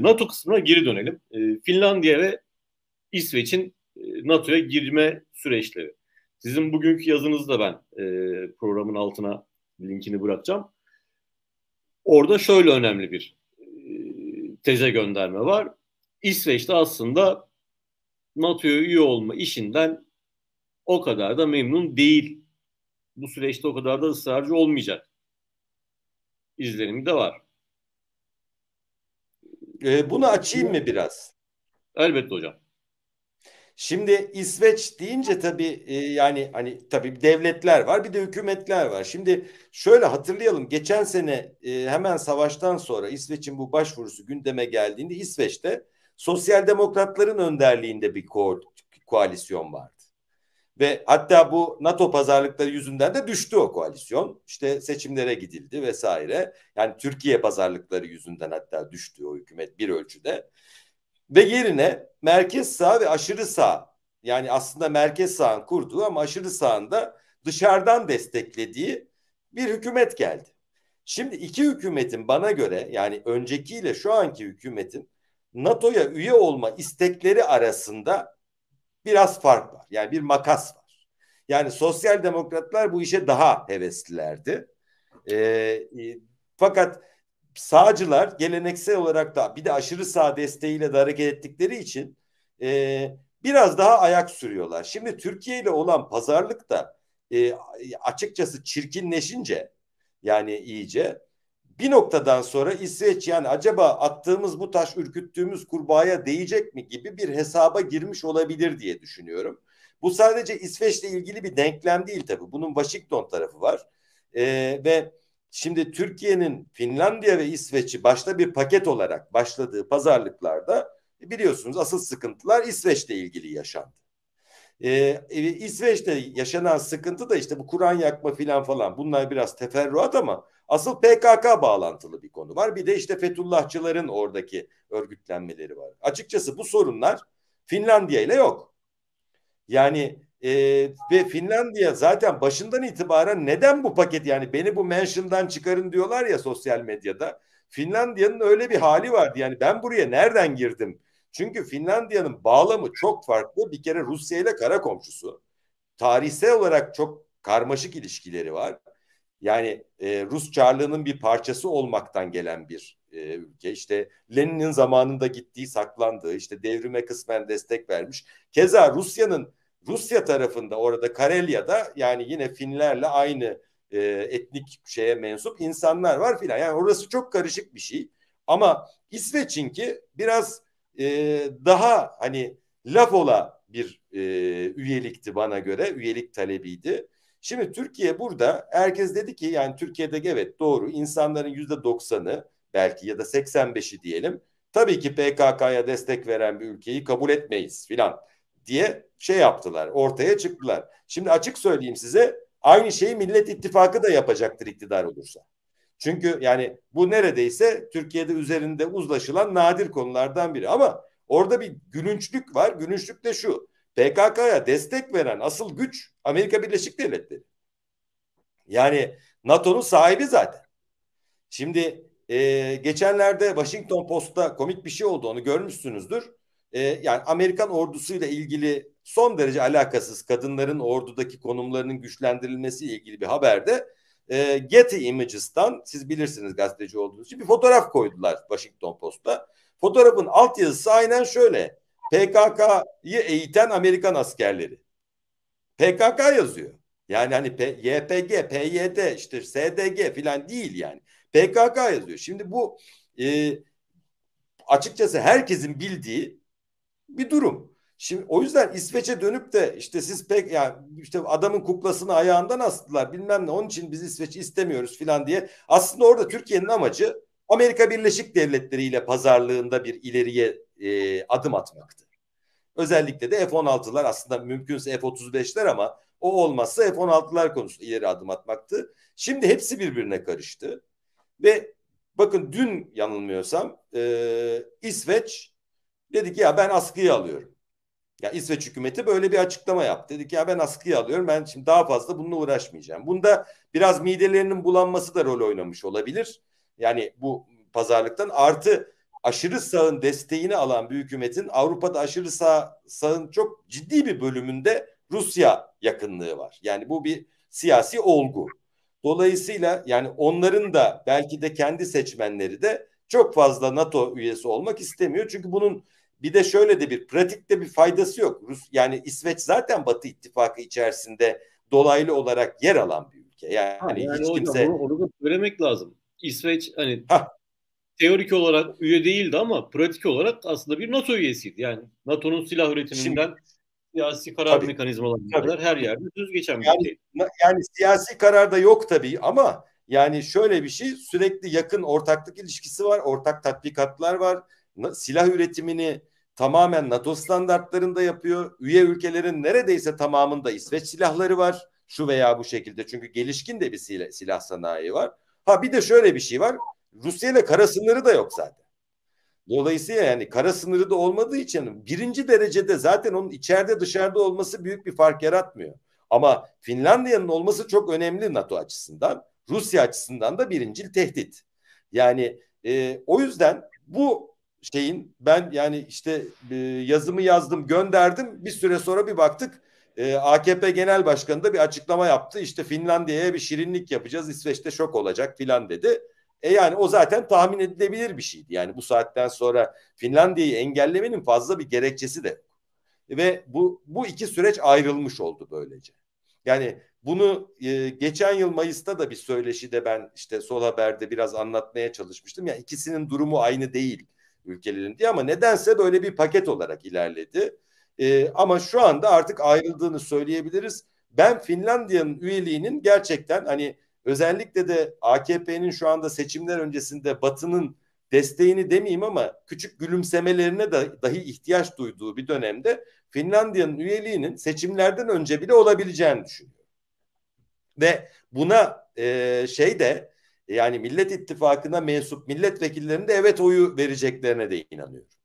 NATO kısmına geri dönelim. E, Finlandiya ve İsveç'in e, NATO'ya girme süreçleri. Sizin bugünkü yazınızı da ben e, programın altına linkini bırakacağım. Orada şöyle önemli bir e, teze gönderme var. İsveç'te aslında NATO'ya üye olma işinden o kadar da memnun değil. Bu süreçte o kadar da ısrarcı olmayacak izlenimi de var. E, bunu açayım mı biraz? Elbette hocam. Şimdi İsveç deyince tabii e, yani hani tabii devletler var bir de hükümetler var. Şimdi şöyle hatırlayalım geçen sene e, hemen savaştan sonra İsveç'in bu başvurusu gündeme geldiğinde İsveç'te sosyal demokratların önderliğinde bir ko koalisyon var. Ve hatta bu NATO pazarlıkları yüzünden de düştü o koalisyon. İşte seçimlere gidildi vesaire. Yani Türkiye pazarlıkları yüzünden hatta düştü o hükümet bir ölçüde. Ve yerine merkez sağ ve aşırı sağ yani aslında merkez sağın kurduğu ama aşırı sağın da dışarıdan desteklediği bir hükümet geldi. Şimdi iki hükümetin bana göre yani öncekiyle şu anki hükümetin NATO'ya üye olma istekleri arasında biraz fark var. Yani bir makas var. Yani sosyal demokratlar bu işe daha heveslilerdi. E, e, fakat sağcılar geleneksel olarak da bir de aşırı sağ desteğiyle de hareket ettikleri için e, biraz daha ayak sürüyorlar. Şimdi Türkiye ile olan pazarlık da e, açıkçası çirkinleşince yani iyice bir noktadan sonra İsveç yani acaba attığımız bu taş ürküttüğümüz kurbağaya değecek mi gibi bir hesaba girmiş olabilir diye düşünüyorum. Bu sadece İsveç'le ilgili bir denklem değil tabii. Bunun Washington tarafı var. Ee, ve şimdi Türkiye'nin Finlandiya ve İsveç'i başta bir paket olarak başladığı pazarlıklarda biliyorsunuz asıl sıkıntılar İsveç'le ilgili yaşandı. Ee, e, İsveç'te yaşanan sıkıntı da işte bu Kur'an yakma filan falan bunlar biraz teferruat ama asıl PKK bağlantılı bir konu var. Bir de işte Fethullahçıların oradaki örgütlenmeleri var. Açıkçası bu sorunlar Finlandiya ile yok. Yani e, ve Finlandiya zaten başından itibaren neden bu paket yani beni bu mention'dan çıkarın diyorlar ya sosyal medyada. Finlandiya'nın öyle bir hali vardı yani ben buraya nereden girdim? Çünkü Finlandiya'nın bağlamı çok farklı. Bir kere Rusya ile kara komşusu. Tarihsel olarak çok karmaşık ilişkileri var. Yani e, Rus Çarlığı'nın bir parçası olmaktan gelen bir e, ülke. İşte Lenin'in zamanında gittiği saklandığı, işte devrime kısmen destek vermiş. Keza Rusya'nın Rusya tarafında orada Karelya'da yani yine Finlerle aynı e, etnik şeye mensup insanlar var filan. Yani orası çok karışık bir şey. Ama İsveç'inki biraz e, daha hani laf ola bir e, üyelikti bana göre. Üyelik talebiydi. Şimdi Türkiye burada herkes dedi ki yani Türkiye'de evet doğru insanların yüzde doksanı belki ya da 85'i diyelim tabii ki PKK'ya destek veren bir ülkeyi kabul etmeyiz filan diye şey yaptılar ortaya çıktılar. Şimdi açık söyleyeyim size aynı şeyi Millet İttifakı da yapacaktır iktidar olursa. Çünkü yani bu neredeyse Türkiye'de üzerinde uzlaşılan nadir konulardan biri. Ama orada bir gülünçlük var. Gülünçlük de şu. PKK'ya destek veren asıl güç Amerika Birleşik Devletleri. Yani NATO'nun sahibi zaten. Şimdi e, geçenlerde Washington Post'ta komik bir şey oldu onu görmüşsünüzdür. E, yani Amerikan ordusuyla ilgili son derece alakasız kadınların ordudaki konumlarının güçlendirilmesiyle ilgili bir haberde e, Getty Images'tan siz bilirsiniz gazeteci olduğunuz için bir fotoğraf koydular Washington Post'a. Fotoğrafın altyazısı aynen şöyle. PKK'yı eğiten Amerikan askerleri. PKK yazıyor. Yani hani P YPG, PYD, işte SDG filan değil yani. PKK yazıyor. Şimdi bu e, açıkçası herkesin bildiği bir durum. Şimdi o yüzden İsveç'e dönüp de işte siz pek yani işte adamın kuklasını ayağından astılar bilmem ne onun için biz İsveç istemiyoruz filan diye. Aslında orada Türkiye'nin amacı Amerika Birleşik Devletleri ile pazarlığında bir ileriye e, adım atmaktı. Özellikle de F-16'lar aslında mümkünse F-35'ler ama o olmazsa F-16'lar konusunda ileri adım atmaktı. Şimdi hepsi birbirine karıştı ve bakın dün yanılmıyorsam e, İsveç dedi ki ya ben askıya alıyorum. Ya İsveç hükümeti böyle bir açıklama yaptı. Dedi ki ya ben askıya alıyorum. Ben şimdi daha fazla bununla uğraşmayacağım. Bunda biraz midelerinin bulanması da rol oynamış olabilir. Yani bu pazarlıktan artı aşırı sağın desteğini alan bir hükümetin Avrupa'da aşırı sağ sağın çok ciddi bir bölümünde Rusya yakınlığı var. Yani bu bir siyasi olgu. Dolayısıyla yani onların da belki de kendi seçmenleri de çok fazla NATO üyesi olmak istemiyor. Çünkü bunun bir de şöyle de bir pratikte bir faydası yok. Rus yani İsveç zaten Batı ittifakı içerisinde dolaylı olarak yer alan bir ülke. Yani, ha, yani hiç kimse onu, onu da söylemek lazım. İsveç hani ha. teorik olarak üye değildi ama pratik olarak aslında bir NATO üyesiydi. Yani NATO'nun silah üretiminden Şimdi, siyasi karar tabii, mekanizmalarına tabii. kadar her yerde düz geçen bir yani, şey. Yani siyasi karar da yok tabii ama yani şöyle bir şey sürekli yakın ortaklık ilişkisi var, ortak tatbikatlar var silah üretimini tamamen NATO standartlarında yapıyor. Üye ülkelerin neredeyse tamamında İsveç silahları var. Şu veya bu şekilde. Çünkü gelişkin de bir silah, silah sanayi var. Ha bir de şöyle bir şey var. Rusya ile kara sınırı da yok zaten. Dolayısıyla yani kara sınırı da olmadığı için birinci derecede zaten onun içeride dışarıda olması büyük bir fark yaratmıyor. Ama Finlandiya'nın olması çok önemli NATO açısından. Rusya açısından da birincil tehdit. Yani e, o yüzden bu şeyin ben yani işte e, yazımı yazdım gönderdim bir süre sonra bir baktık e, AKP Genel Başkanı da bir açıklama yaptı işte Finlandiya'ya bir şirinlik yapacağız İsveç'te şok olacak filan dedi. E yani o zaten tahmin edilebilir bir şeydi yani bu saatten sonra Finlandiya'yı engellemenin fazla bir gerekçesi de ve bu bu iki süreç ayrılmış oldu böylece. Yani bunu e, geçen yıl Mayıs'ta da bir söyleşide ben işte Sol Haber'de biraz anlatmaya çalışmıştım. Ya yani ikisinin durumu aynı değil ülkelerin diye ama nedense böyle bir paket olarak ilerledi. E, ama şu anda artık ayrıldığını söyleyebiliriz. Ben Finlandiya'nın üyeliğinin gerçekten hani özellikle de AKP'nin şu anda seçimler öncesinde Batı'nın desteğini demeyeyim ama küçük gülümsemelerine de dahi ihtiyaç duyduğu bir dönemde Finlandiya'nın üyeliğinin seçimlerden önce bile olabileceğini düşünüyorum. Ve buna e, şey de yani Millet İttifakı'na mensup milletvekillerinin de evet oyu vereceklerine de inanıyorum.